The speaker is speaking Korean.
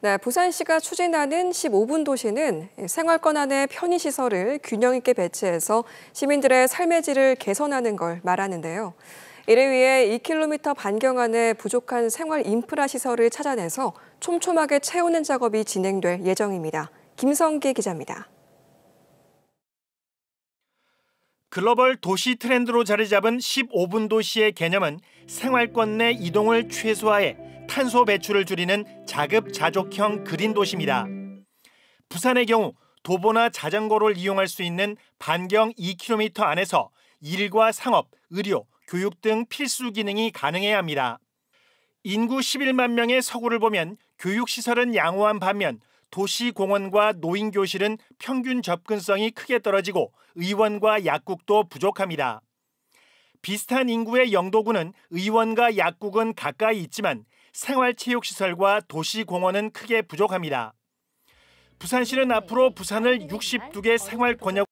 네, 부산시가 추진하는 15분 도시는 생활권 안에 편의시설을 균형 있게 배치해서 시민들의 삶의 질을 개선하는 걸 말하는데요. 이를 위해 2km 반경 안에 부족한 생활 인프라 시설을 찾아내서 촘촘하게 채우는 작업이 진행될 예정입니다. 김성기 기자입니다. 글로벌 도시 트렌드로 자리 잡은 15분 도시의 개념은 생활권 내 이동을 최소화해 탄소 배출을 줄이는 자급자족형 그린 도시입니다. 부산의 경우 도보나 자전거를 이용할 수 있는 반경 2km 안에서 일과 상업, 의료, 교육 등 필수 기능이 가능해야 합니다. 인구 11만 명의 서구를 보면 교육시설은 양호한 반면 도시공원과 노인교실은 평균 접근성이 크게 떨어지고 의원과 약국도 부족합니다. 비슷한 인구의 영도구는 의원과 약국은 가까이 있지만 생활체육시설과 도시공원은 크게 부족합니다. 부산시는 앞으로 부산을 62개 생활권역